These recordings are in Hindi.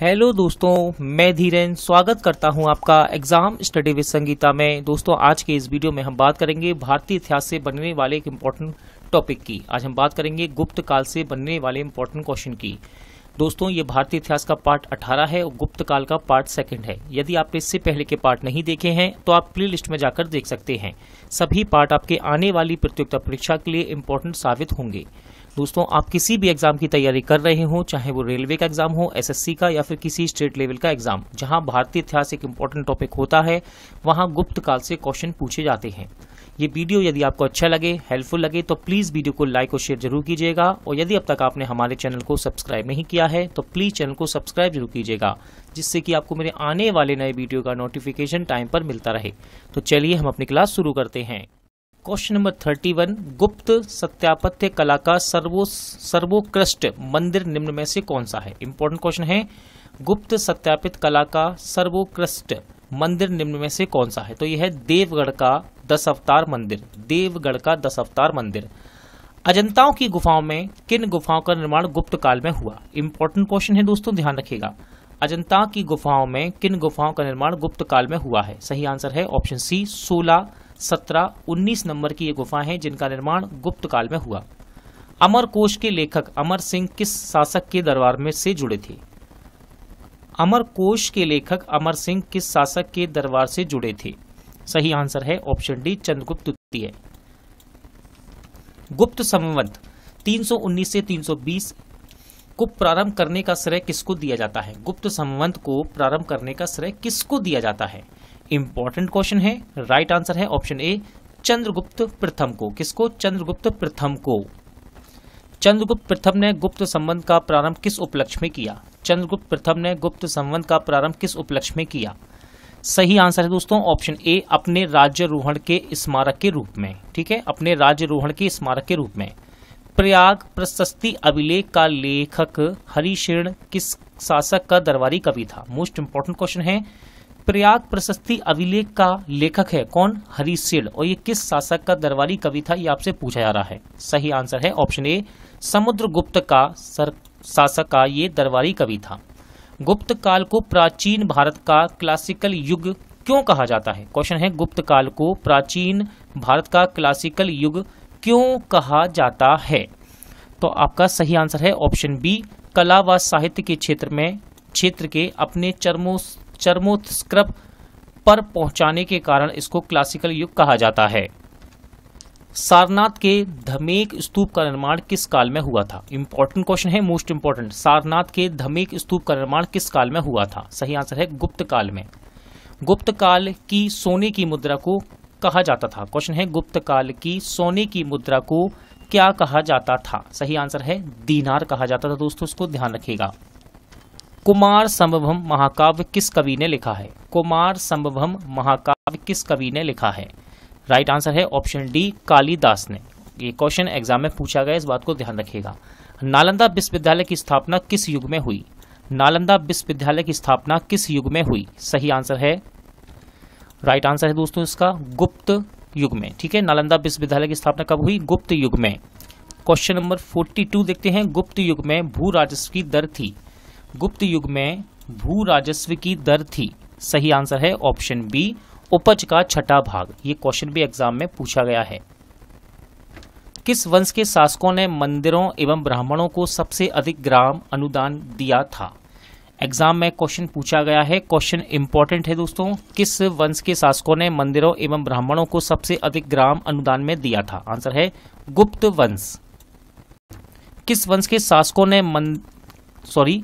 हेलो दोस्तों मैं धीरेन स्वागत करता हूं आपका एग्जाम स्टडी विद संगीता में दोस्तों आज के इस वीडियो में हम बात करेंगे भारतीय इतिहास से बनने वाले एक इम्पॉर्टेंट टॉपिक की आज हम बात करेंगे गुप्त काल से बनने वाले इम्पोर्टेंट क्वेश्चन की दोस्तों ये भारतीय इतिहास का पार्ट 18 है और गुप्त काल का पार्ट सेकंड है यदि आप इससे पहले के पार्ट नहीं देखे हैं तो आप प्ले लिस्ट में जाकर देख सकते हैं सभी पार्ट आपके आने वाली प्रतियोगिता परीक्षा के लिए इम्पोर्टेंट साबित होंगे दोस्तों आप किसी भी एग्जाम की तैयारी कर रहे हो चाहे वो रेलवे का एग्जाम हो एसएससी का या फिर किसी स्टेट लेवल का एग्जाम जहां भारतीय इतिहास एक इम्पोर्टेंट टॉपिक होता है वहां गुप्त काल से क्वेश्चन पूछे जाते हैं ये वीडियो यदि आपको अच्छा लगे हेल्पफुल लगे तो प्लीज़ वीडियो को लाइक और शेयर जरूर कीजिएगा और यदि अब तक आपने हमारे चैनल को सब्सक्राइब नहीं किया है तो प्लीज़ चैनल को सब्सक्राइब जरूर कीजिएगा जिससे कि आपको मेरे आने वाले नए वीडियो का नोटिफिकेशन टाइम पर मिलता रहे तो चलिए हम अपनी क्लास शुरू करते हैं क्वेश्चन नंबर थर्टी वन गुप्त सत्यापत्य कला का सर्वो सर्वोत्कृष्ट मंदिर निम्न में से कौन सा है इंपॉर्टेंट क्वेश्चन है गुप्त सत्यापित कला का सर्वोत्कृष्ट मंदिर निम्न में से कौन सा है तो यह है देवगढ़ का दस अवतार मंदिर देवगढ़ का दस अवतार मंदिर अजंताओं की गुफाओं में किन गुफाओं का निर्माण गुप्त काल में हुआ इंपॉर्टेंट क्वेश्चन है दोस्तों ध्यान रखिएगा अजंता की गुफाओं में किन गुफाओं का निर्माण गुप्त काल में हुआ है सही आंसर है ऑप्शन सी सोलह सत्रह उन्नीस नंबर की ये गुफा है जिनका निर्माण गुप्त काल में हुआ अमर कोश के लेखक अमर सिंह किस शासक के दरबार में से जुड़े थे अमर कोश के लेखक अमर सिंह किस शासक के दरबार से जुड़े थे सही आंसर है ऑप्शन डी चंद्रगुप्त द्वितीय गुप्त संवत 319 से 320 को प्रारंभ करने का श्रेय किसको दिया जाता है गुप्त संबंध को प्रारंभ करने का श्रेय किसको दिया जाता है इंपॉर्टेंट क्वेश्चन है राइट आंसर है ऑप्शन ए चंद्रगुप्त प्रथम को किसको चंद्रगुप्त प्रथम को चंद्रगुप्त प्रथम ने गुप्त संबंध का प्रारंभ किस उपलक्ष्य में किया चंद्रगुप्त प्रथम ने गुप्त संबंध का प्रारंभ किस उपलक्ष्य में किया सही आंसर है दोस्तों ऑप्शन ए अपने राज्य रोहण के स्मारक के रूप में ठीक है अपने राज्य रोहण के स्मारक के रूप में प्रयाग प्रशस्ति अभिलेख का लेखक हरिशीर्ण किस शासक का दरबारी कवि था मोस्ट इंपोर्टेंट क्वेश्चन है प्रयाग प्रशस्ति अभिलेख का लेखक है कौन हरिशीर्ण और ये किस शासक का दरबारी कवि था ये आपसे पूछा जा रहा है सही आंसर है ऑप्शन ए समुद्रगुप्त का सर शासक का ये दरबारी कवि था गुप्त काल को प्राचीन भारत का क्लासिकल युग क्यों कहा जाता है क्वेश्चन है गुप्त काल को प्राचीन भारत का क्लासिकल युग क्यों कहा जाता है तो आपका सही आंसर है ऑप्शन बी कला व साहित्य के क्षेत्र में क्षेत्र के अपने चरमो चरमोत्स्क्रब पर पहुंचाने के कारण इसको क्लासिकल युग कहा जाता है सारनाथ के धमेक स्तूप का निर्माण किस काल में हुआ था इंपॉर्टेंट क्वेश्चन है मोस्ट इंपॉर्टेंट सारनाथ के धमेक स्तूप का निर्माण किस काल में हुआ था सही आंसर है गुप्त काल में गुप्त काल की सोने की मुद्रा को कहा जाता था क्वेश्चन है गुप्त काल की सोने की मुद्रा को क्या कहा जाता था सही आंसर है दीनार कहा जाता था दोस्तों उसको ध्यान रखिएगा कुमार संभवम महाकाव्य किस कवि ने लिखा है कुमार संभवम महाकाव्य किस कवि ने लिखा है राइट आंसर है ऑप्शन डी कालीदास ने ये क्वेश्चन एग्जाम में पूछा गया इस बात को ध्यान रखिएगा नालंदा विश्वविद्यालय की स्थापना किस युग में हुई नालंदा विश्वविद्यालय की स्थापना किस युग में हुई सही आंसर है राइट आंसर है दोस्तों इसका गुप्त युग में ठीक है नालंदा विश्वविद्यालय की स्थापना कब हुई गुप्त युग में क्वेश्चन नंबर फोर्टी टू देखते हैं गुप्त युग में भू राजस्व की दर थी गुप्त युग में भू राजस्व की दर थी सही आंसर है ऑप्शन बी उपज का छठा भाग ये क्वेश्चन भी एग्जाम में पूछा गया है किस वंश के शासकों ने मंदिरों एवं ब्राह्मणों को सबसे अधिक ग्राम अनुदान दिया था एग्जाम में क्वेश्चन पूछा गया है क्वेश्चन इंपॉर्टेंट है दोस्तों किस वंश के शासकों ने मंदिरों एवं ब्राह्मणों को सबसे अधिक ग्राम अनुदान में दिया था आंसर है गुप्त वंश किस वंश के शासकों ने मन सॉरी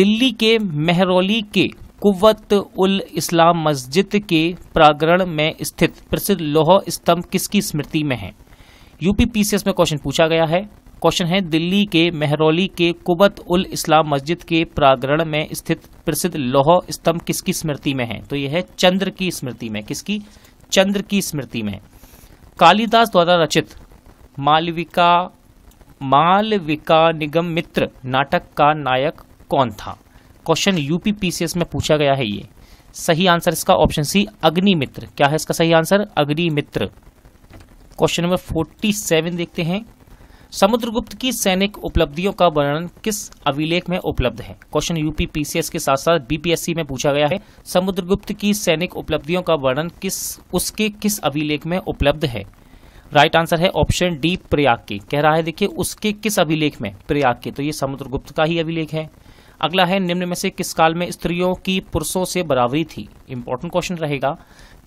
दिल्ली के मेहरौली के कुवत उल इस्लाम मस्जिद के प्रागरण में स्थित प्रसिद्ध लोह स्तंभ किसकी स्मृति में है पीसीएस में क्वेश्चन पूछा गया है क्वेश्चन है दिल्ली के मेहरौली के कुबत उल इस्लाम मस्जिद के प्रागरण में स्थित प्रसिद्ध लौह स्तंभ किसकी स्मृति में है तो यह है चंद्र की स्मृति में किसकी चंद्र की स्मृति में कालिदास द्वारा रचित मालविका मालविका निगम मित्र नाटक का नायक कौन था क्वेश्चन यूपी पीसीएस में पूछा गया है ये सही आंसर इसका ऑप्शन सी अग्निमित्र क्या है इसका सही answer Agnimitra question number forty seven देखते हैं समुद्रगुप्त की सैनिक उपलब्धियों का वर्णन किस अभिलेख में उपलब्ध है क्वेश्चन यूपी पीसीएस के साथ साथ बीपीएससी में पूछा गया है समुद्रगुप्त की सैनिक उपलब्धियों का वर्णन किस उसके किस अभिलेख में उपलब्ध है राइट आंसर है ऑप्शन डी प्रयाग की कह रहा है देखिए उसके किस अभिलेख में प्रयाग के तो ये समुद्रगुप्त का ही अभिलेख है अगला है निम्न में से किस काल में स्त्रियों की पुरुषों से बराबरी थी इंपॉर्टेंट क्वेश्चन रहेगा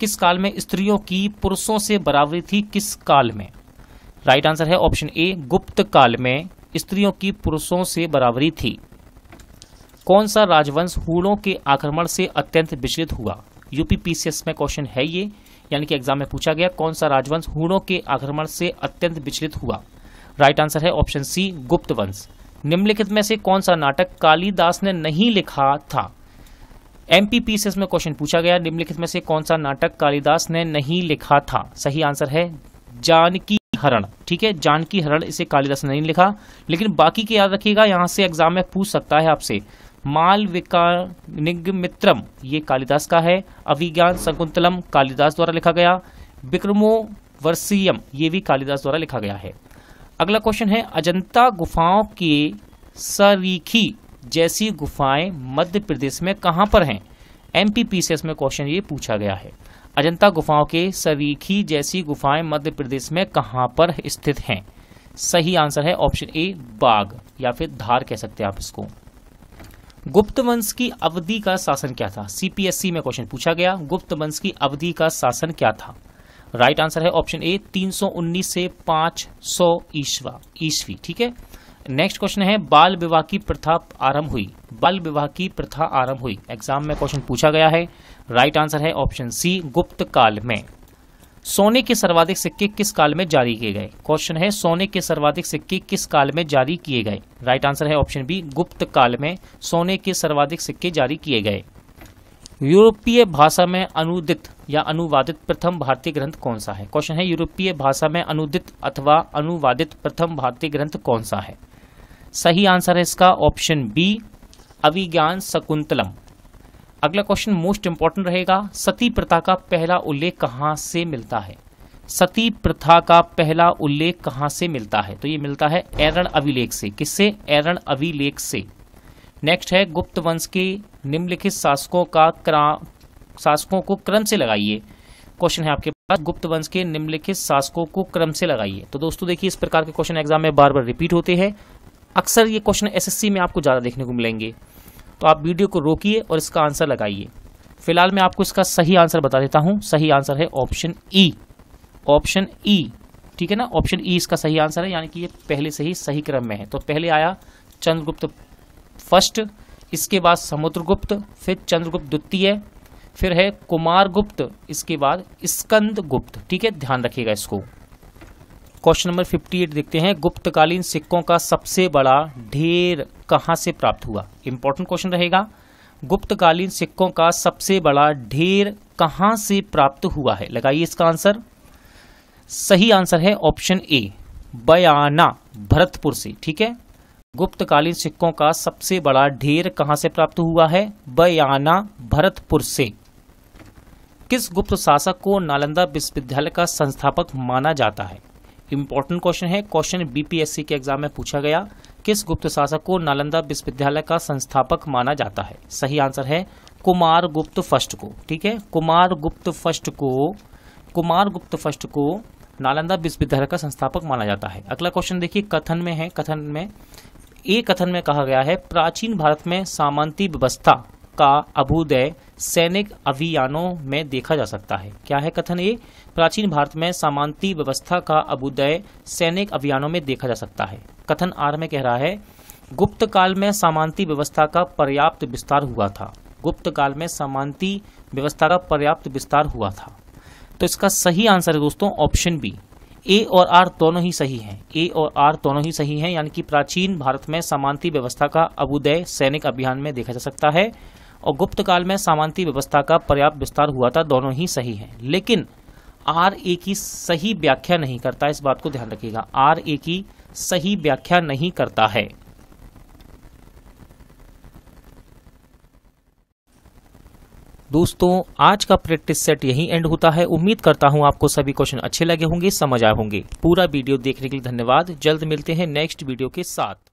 किस काल में स्त्रियों की पुरुषों से बराबरी थी किस काल में राइट आंसर है ऑप्शन ए गुप्त काल में स्त्रियों की पुरुषों से बराबरी थी कौन सा राजवंश हूणों के आक्रमण से अत्यंत विचलित हुआ यूपी पीसीएस में क्वेश्चन है ये यानी कि एग्जाम में पूछा गया कौन सा राजवंश हूणों के आक्रमण से अत्यंत विचलित हुआ राइट आंसर है ऑप्शन सी गुप्त वंश निम्नलिखित में से कौन सा नाटक कालिदास ने नहीं लिखा था एमपीपीसीएस में क्वेश्चन पूछा गया निम्नलिखित में से कौन सा नाटक कालिदास ने नहीं लिखा था सही आंसर है जानकी हरण ठीक है जानकी हरण इसे कालिदास ने नहीं लिखा लेकिन बाकी के याद रखिएगा यहाँ से एग्जाम में पूछ सकता है आपसे माल विकानिगमित्रम ये कालिदास का है अभिज्ञान शकुंतलम कालिदास द्वारा लिखा गया विक्रमो वर्सीयम ये भी कालिदास द्वारा लिखा गया है अगला क्वेश्चन है अजंता गुफाओं के सरीखी जैसी गुफाएं मध्य प्रदेश में कहाँ पर हैं एमपीपी से इसमें क्वेश्चन ये पूछा गया है अजंता गुफाओं के सरीखी जैसी गुफाएं मध्य प्रदेश में कहां पर स्थित हैं सही आंसर है ऑप्शन ए बाग या फिर धार कह सकते हैं आप इसको गुप्त वंश की अवधि का शासन क्या था सीपीएससी में क्वेश्चन पूछा गया गुप्त वंश की अवधि का शासन क्या था राइट आंसर है ऑप्शन ए 319 से 500 सौ ईस्वी ठीक है नेक्स्ट क्वेश्चन है बाल विवाह की प्रथा आरंभ हुई बाल विवाह की प्रथा आरंभ हुई एग्जाम में क्वेश्चन पूछा गया है राइट आंसर है ऑप्शन सी गुप्त काल में सोने के सर्वाधिक सिक्के किस काल में जारी किए गए क्वेश्चन है सोने के सर्वाधिक सिक्के किस काल में जारी किए गए राइट आंसर है ऑप्शन बी गुप्त काल में सोने के सर्वाधिक सिक्के जारी किए गए यूरोपीय भाषा में अनुदित या अनुवादित प्रथम भारतीय ग्रंथ कौन सा है क्वेश्चन है यूरोपीय भाषा में अनुदित अथवा अनुवादित प्रथम भारतीय ग्रंथ कौन सा है सही आंसर है इसका ऑप्शन बी अभिज्ञान शकुंतलम अगला क्वेश्चन मोस्ट इंपॉर्टेंट रहेगा सती प्रथा का पहला उल्लेख कहाँ से मिलता है सती प्रथा का पहला उल्लेख कहाँ से मिलता है तो ये मिलता है एरण अभिलेख से किससे एरण अभिलेख से नेक्स्ट है गुप्त वंश के निम्नलिखित शासकों का क्रा शासकों को क्रम से लगाइए क्वेश्चन है आपके पास गुप्त वंश के निम्नलिखित शासकों को क्रम से लगाइए तो दोस्तों देखिए इस प्रकार के क्वेश्चन एग्जाम में बार बार रिपीट होते हैं अक्सर ये क्वेश्चन एसएससी में आपको ज़्यादा देखने को मिलेंगे तो आप वीडियो को रोकिए और इसका आंसर लगाइए फिलहाल मैं आपको इसका सही आंसर बता देता हूँ सही आंसर है option E e। Option E e, ठीक है ना ऑप्शन ई e इसका सही आंसर है यानी कि ये पहले से ही सही क्रम में है तो पहले आया चंद्रगुप्त फर्स्ट इसके बाद समुद्रगुप्त फिर चंद्रगुप्त द्वितीय फिर है कुमार गुप्त इसके बाद स्कंद गुप्त ठीक है ध्यान रखिएगा इसको क्वेश्चन नंबर 58 देखते हैं गुप्तकालीन सिक्कों का सबसे बड़ा ढेर कहाँ से प्राप्त हुआ इंपॉर्टेंट क्वेश्चन रहेगा गुप्तकालीन सिक्कों का सबसे बड़ा ढेर कहां से प्राप्त हुआ है लगाइए इसका आंसर सही आंसर है ऑप्शन ए बयाना भरतपुर से ठीक है गुप्तकालीन सिक्कों का सबसे बड़ा ढेर कहां से प्राप्त हुआ है बयाना भरतपुर से किस गुप्त शासक को नालंदा विश्वविद्यालय का संस्थापक माना जाता है इंपॉर्टेंट क्वेश्चन है क्वेश्चन बीपीएससी के एग्जाम में पूछा गया किस गुप्त शासक को नालंदा विश्वविद्यालय का संस्थापक माना जाता है सही आंसर है कुमार गुप्त फर्स्ट को ठीक है कुमार गुप्त फर्स्ट को कुमार गुप्त फर्स्ट को नालंदा विश्वविद्यालय का संस्थापक माना जाता है अगला क्वेश्चन देखिए कथन में है कथन में ए कथन में कहा गया है प्राचीन भारत में सामंती व्यवस्था का अभुदय सैनिक अभियानों में देखा जा सकता है क्या है कथन ये प्राचीन भारत में सामानती व्यवस्था का अभुदय सैनिक अभियानों में देखा जा सकता है कथन आर में कह रहा है गुप्त काल में सामानती व्यवस्था का पर्याप्त विस्तार हुआ था गुप्त काल में सामानती व्यवस्था का पर्याप्त विस्तार हुआ था तो इसका सही आंसर है दोस्तों ऑप्शन बी ए और आर दोनों ही सही हैं ए और आर दोनों ही सही हैं यानी कि प्राचीन भारत में सामानती व्यवस्था का अभुदय सैनिक अभियान में देखा जा सकता है और गुप्त काल में सामंती व्यवस्था का पर्याप्त विस्तार हुआ था दोनों ही सही हैं लेकिन आर ए की सही व्याख्या नहीं करता इस बात को ध्यान रखिएगा आर ए की सही व्याख्या नहीं करता है दोस्तों आज का प्रैक्टिस सेट यही एंड होता है उम्मीद करता हूं आपको सभी क्वेश्चन अच्छे लगे होंगे समझ आए होंगे पूरा वीडियो देखने के लिए धन्यवाद जल्द मिलते हैं नेक्स्ट वीडियो के साथ